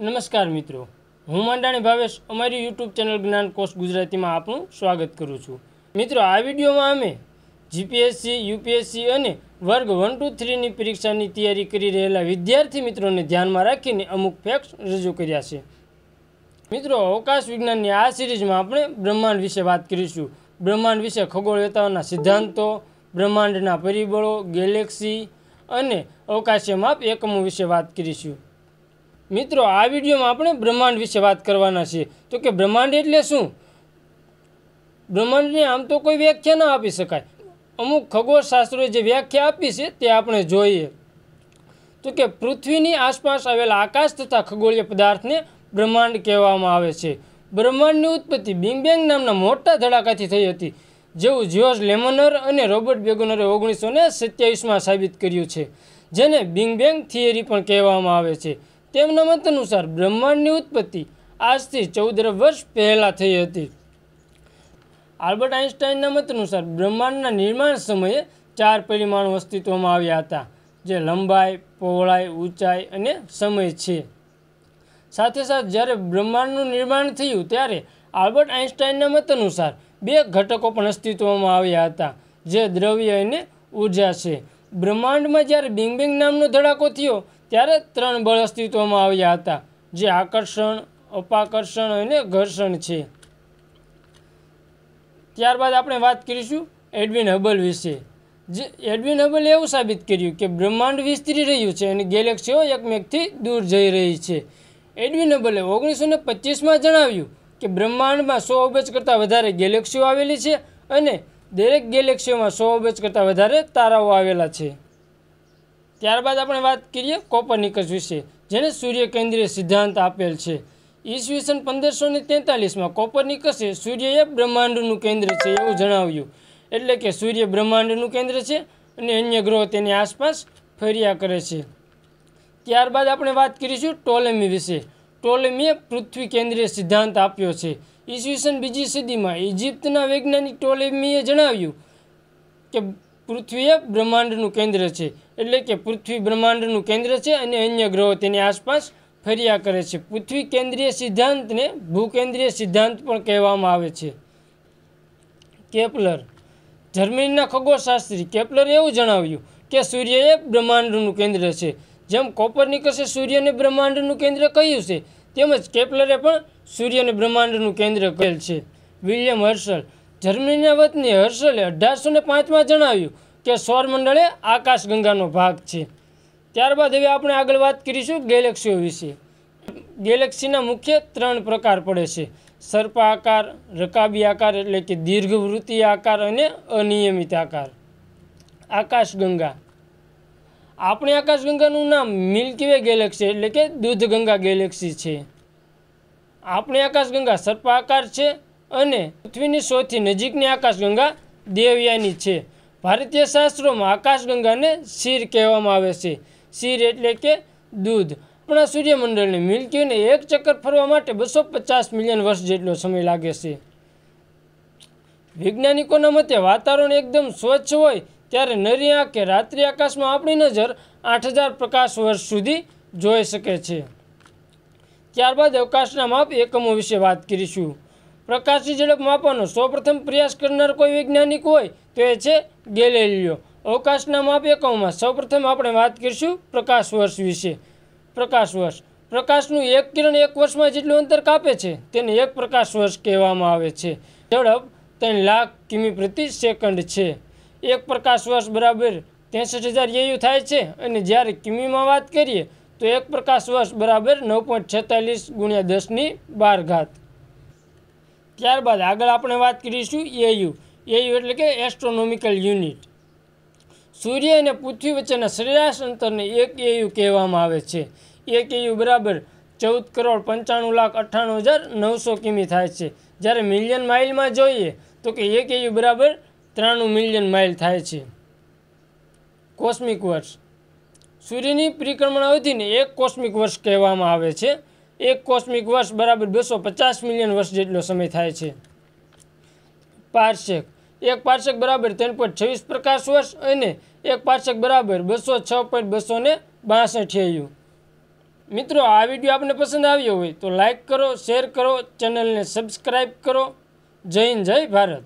નમસ્કાર મિત્રો હું માંડાણી ભાવેશ અમારી યુટ્યુબ ચેનલ જ્ઞાન કોર્સ ગુજરાતીમાં આપનું સ્વાગત કરું છું મિત્રો આ વિડીયોમાં અમે જીપીએસસી યુપીએસસી અને વર્ગ વન ટુ થ્રીની પરીક્ષાની તૈયારી કરી રહેલા વિદ્યાર્થી મિત્રોને ધ્યાનમાં રાખીને અમુક ફેક્ટ્સ રજૂ કર્યા છે મિત્રો અવકાશ વિજ્ઞાનની આ સિરીઝમાં આપણે બ્રહ્માંડ વિશે વાત કરીશું બ્રહ્માંડ વિશે ખગોળવેતાઓના સિદ્ધાંતો બ્રહ્માંડના પરિબળો ગેલેક્સી અને અવકાશ્ય માપ એકમો વિશે વાત કરીશું મિત્રો આ વિડીયોમાં આપણે બ્રહ્માંડ વિશે વાત કરવાના છીએ તો કે બ્રહ્માંડ એટલે શું બ્રહ્માંડને આમ તો કોઈ વ્યાખ્યા ન આપી શકાય અમુક ખગોળશાસ્ત્રોએ જે વ્યાખ્યા આપી છે તે આપણે જોઈએ તો કે પૃથ્વીની આસપાસ આવેલા આકાશ તથા ખગોળીય પદાર્થને બ્રહ્માંડ કહેવામાં આવે છે બ્રહ્માંડની ઉત્પત્તિ બિંગબેંગ નામના મોટા ધડાકાથી થઈ હતી જેવું જ્યોર્જ લેમનર અને રોબર્ટ બેગોનરે ઓગણીસો ને સાબિત કર્યું છે જેને બિંગબેંગ બેંગ થિયરી પણ કહેવામાં આવે છે તેમના મત અનુસાર બ્રહ્માંડની ઉત્પત્તિ આજથી ચૌદ વર્ષ પહેલાં થઈ હતી આલ્બર્ટ આઇન્સ્ટાઈનના મત અનુસાર બ્રહ્માંડના નિર્માણ સમયે ચાર પરિમાણો અસ્તિત્વમાં આવ્યા હતા જે લંબાઈ પહોળાઈ ઊંચાઈ અને સમય છે સાથે સાથે જ્યારે બ્રહ્માંડનું નિર્માણ થયું ત્યારે આલ્બર્ટ આઇન્સ્ટાઈનના મત અનુસાર બે ઘટકો પણ અસ્તિત્વમાં આવ્યા હતા જે દ્રવ્ય અને ઊર્જા છે બ્રહ્માંડમાં જ્યારે બિંગ બેંગ નામનો ધડાકો થયો ત્યારે ત્રણ બળ અસ્તિત્વમાં આવ્યા હતા જે આકર્ષણ અપાકર્ષણ અને ઘર્ષણ છે ત્યારબાદ આપણે વાત કરીશું એડવિન હબલ વિશે જે એડવિન હબલે એવું સાબિત કર્યું કે બ્રહ્માંડ વિસ્તરી રહ્યું છે અને ગેલેક્સીઓ એકમેકથી દૂર જઈ રહી છે એડવિન હબલે ઓગણીસો ને પચીસમાં જણાવ્યું કે બ્રહ્માંડમાં સો અબજ કરતાં વધારે ગેલેક્સીઓ આવેલી છે અને દરેક ગેલેક્સીઓમાં સો અબજ કરતાં વધારે તારાઓ આવેલા છે ત્યારબાદ આપણે વાત કરીએ કોપરનિકસ વિશે જેને સૂર્ય કેન્દ્રીય સિદ્ધાંત આપેલ છે ઈસવીસન પંદરસો ને તેતાલીસમાં કોપરનિકસે સૂર્ય એ બ્રહ્માંડનું કેન્દ્ર છે એવું જણાવ્યું એટલે કે સૂર્ય બ્રહ્માંડનું કેન્દ્ર છે અને અન્ય ગ્રહો તેની આસપાસ ફર્યા કરે છે ત્યારબાદ આપણે વાત કરીશું ટોલેમી વિશે ટોલેમીએ પૃથ્વી કેન્દ્રીય સિદ્ધાંત આપ્યો છે ઈસવીસન બીજી સદીમાં ઇજિપ્તના વૈજ્ઞાનિક ટોલેમીએ જણાવ્યું કે પૃથ્વી એ બ્રહ્માંડનું કેન્દ્ર છે એટલે કે પૃથ્વી બ્રહ્માંડનું કેન્દ્ર છે અને અન્ય ગ્રહો તેની આસપાસ ફર્યા કરે છે પૃથ્વી કેન્દ્રીય સિદ્ધાંતને ભૂકેન્દ્રીય સિદ્ધાંત પણ કહેવામાં આવે છે કેપ્લર જર્મનીના ખગોળશાસ્ત્રી કેપલરે એવું જણાવ્યું કે સૂર્ય એ બ્રહ્માંડનું કેન્દ્ર છે જેમ કોપરનિકસે સૂર્યને બ્રહ્માંડનું કેન્દ્ર કહ્યું છે તેમજ કેપલરે પણ સૂર્યને બ્રહ્માંડનું કેન્દ્ર કહેલ છે વિલિયમ હર્ષલ જર્મનીના વતની હર્ષલે અઢારસો ને પાંચમાં જણાવ્યું કે સૌરમંડળ એ આકાશગંગાનો ભાગ છે ત્યારબાદ હવે આપણે આગળ વાત કરીશું ગેલેક્સીઓ વિશે ગેલેક્સીના મુખ્ય ત્રણ પ્રકાર પડે છે સર્પા આકાર રકાબી આકાર એટલે કે દીર્ઘવૃત્તિ આકાર અને અનિયમિત આકાર આકાશગંગા આપણે આકાશગંગાનું નામ મિલ્કી વે ગેલેક્સી એટલે કે દૂધગંગા ગેલેક્સી છે આપણે આકાશગંગા આકાર છે અને પૃથ્વીની સૌથી નજીકની આકાશગંગા દેવયાની છે ભારતીય શાસ્ત્રોમાં આકાશગંગાને શિર કહેવામાં આવે છે શીર એટલે કે દૂધ આપણા સૂર્યમંડળને મિલ્કીને એક ચક્કર ફરવા માટે બસો પચાસ મિલિયન વર્ષ જેટલો સમય લાગે છે વૈજ્ઞાનિકોના મતે વાતાવરણ એકદમ સ્વચ્છ હોય ત્યારે નરી આંખે રાત્રિ આકાશમાં આપણી નજર આઠ હજાર પ્રકાશ વર્ષ સુધી જોઈ શકે છે ત્યારબાદ અવકાશના માપ એકમો વિશે વાત કરીશું પ્રકાશની ઝડપ માપવાનો સૌપ્રથમ પ્રયાસ કરનાર કોઈ વૈજ્ઞાનિક હોય તો એ છે ગેલેલિયો અવકાશના માપ એકમોમાં સૌપ્રથમ આપણે વાત કરીશું પ્રકાશ વર્ષ વિશે પ્રકાશ વર્ષ પ્રકાશનું એક કિરણ એક વર્ષમાં જેટલું અંતર કાપે છે તેને એક પ્રકાશ વર્ષ કહેવામાં આવે છે ઝડપ ત્રણ લાખ કિમી પ્રતિ સેકન્ડ છે એક પ્રકાશ વર્ષ બરાબર ત્રેસઠ હજાર યુ થાય છે અને જ્યારે કિમીમાં વાત કરીએ તો એક પ્રકાશ વર્ષ બરાબર નવ પોઈન્ટ છેતાલીસ ગુણ્યા દસની બાર ઘાત ત્યારબાદ આગળ આપણે વાત કરીશું એયુ એયુ એટલે કે એસ્ટ્રોનોમિકલ યુનિટ સૂર્ય અને પૃથ્વી વચ્ચેના સરેરાશ અંતરને એક એયુ કહેવામાં આવે છે એક એયુ બરાબર ચૌદ કરોડ પંચાણું લાખ અઠ્ઠાણું હજાર નવસો કિમી થાય છે જ્યારે મિલિયન માઇલમાં જોઈએ તો કે એક એયુ બરાબર ત્રાણું મિલિયન માઇલ થાય છે કોસ્મિક વર્ષ સૂર્યની પરિક્રમણ અવધિને એક કોસ્મિક વર્ષ કહેવામાં આવે છે એક કોસ્મિક વર્ષ બરાબર બસો પચાસ મિલિયન વર્ષ જેટલો સમય થાય છે પાર્સેક એક પાર્સેક બરાબર ત્રણ પોઈન્ટ છવ્વીસ પ્રકાશ વર્ષ અને એક પાર્સેક બરાબર બસો છ પોઈન્ટ બસો ને બાસઠ યુ મિત્રો આ વિડીયો આપને પસંદ આવ્યો હોય તો લાઇક કરો શેર કરો ચેનલને સબસ્ક્રાઈબ કરો જય હિન્દ જય ભારત